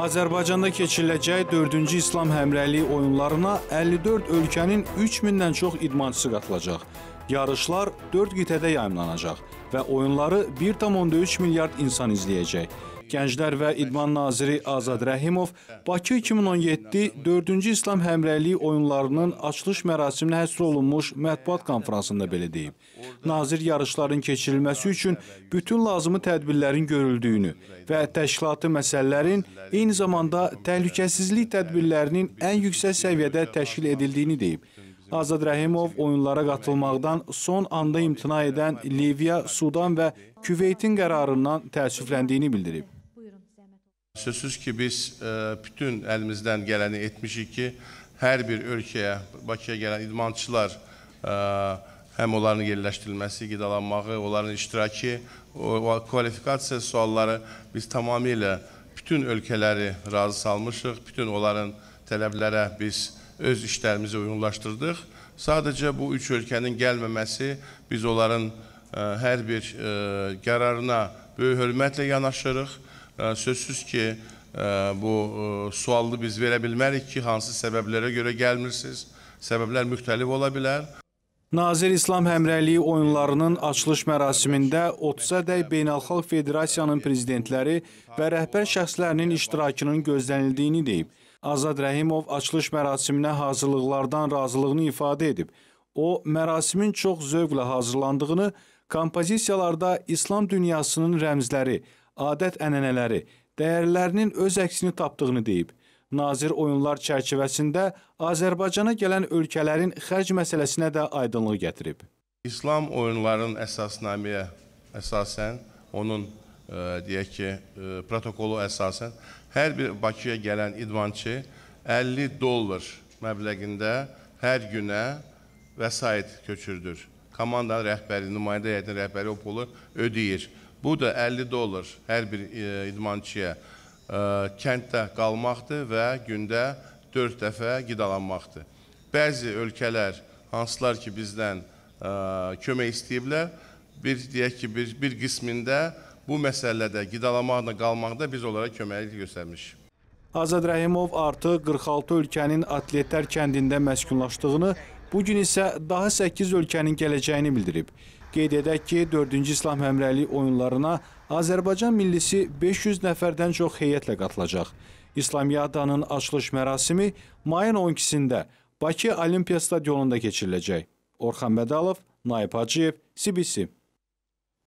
Azərbaycanda keçiriləcək 4-cü İslam həmrəliyi oyunlarına 54 ölkənin 3000-dən çox idmançısı qatılacaq. Yarışlar 4 qitədə yayımlanacaq və oyunları 1,3 milyard insan izləyəcək. Gənclər və İdman Naziri Azad Rəhimov Bakı 2017 4-cü İslam Həmrəyliyi oyunlarının açılış mərasiminə həsr olunmuş mətbuat konfransında belə deyib. Nazir yarışların keçirilməsi üçün bütün lazımı tədbirlərin görüldüyünü və təşkilatı məsələlərin eyni zamanda təhlükəsizlik tədbirlərinin ən yüksək səviyyədə təşkil edildiyini deyib. Azad Rəhimov oyunlara qatılmaqdan son anda imtina edən Liviya, Sudan və Küveytin qərarından təəssüfləndiyini bildirib. Sözsüz ki, biz e, bütün əlimizdən gələni etmişik ki, hər bir ölkəyə, Bakıya gələn idmançılar e, həm onların yerləşdirilməsi, qidalanmağı, onların iştirakı, kvalifikasiya sualları biz tamamilə bütün ölkələri razı salmışıq, bütün onların tələblərə biz öz işlərimizi uyğunlaşdırdıq. Sadəcə bu üç ölkənin gəlməməsi biz onların e, hər bir e, qərarına böyük hörmətlə yanaşırıq. E, sözsüz ki, bu suallı biz verə bilmərik ki, hansı səbəblərə görə gəlmirsiniz. Səbəblər müxtəlif ola bilər. Nazir İslam Həmrəliyi oyunlarının açılış mərasimində 30-a dəy Beynəlxalq Federasiyanın prezidentləri və rəhbər şəxslərinin iştirakının gözlənildiyini deyib. Azad Rəhimov açılış mərasiminə hazırlıqlardan razılığını ifadə edib. O, mərasimin çox zövqlə hazırlandığını, kompozisiyalarda İslam dünyasının rəmzləri, adət-ənənələri, dəyərlərinin öz əksini tapdığını deyib. Nazir oyunlar çərçivəsində Azərbaycana gələn ölkələrin xərc məsələsinə də aydınlıq gətirib. İslam oyunlarının əsasnaməyə əsasən onun deyək ki, e, protokolu əsasən hər bir Bakıya gələn idmançı 50 dollar məbləğində hər günə vəsait köçürdür. Komanda rəhbəri, nümayəndə heyətinin rəhbəri o pulu ödəyir. Bu da 50 dollar hər bir e, idmançıya e, kənddə qalmaqdır və gündə 4 dəfə qidalanmaqdır. Bəzi ölkələr, hansılar ki, bizdən kömək istəyiblər, bir deyək ki, bir, bir qismində bu məsələdə qidalamaqla qalmaqda biz onlara köməklik göstərmiş. Azad Rəhimov artıq 46 ölkənin atletlər kəndində məskunlaşdığını, bugün isə daha 8 ölkənin gələcəyini bildirib. Qeyd edək ki, 4-cü İslam həmrəliyi oyunlarına Azərbaycan millisi 500 nəfərdən çox heyətlə qatılacaq. İslamiyadanın açılış mərasimi mayın 12-sində Bakı Olimpiya stadionunda keçiriləcək. Orxan Bədalov, Naib Hacıyev, CBC.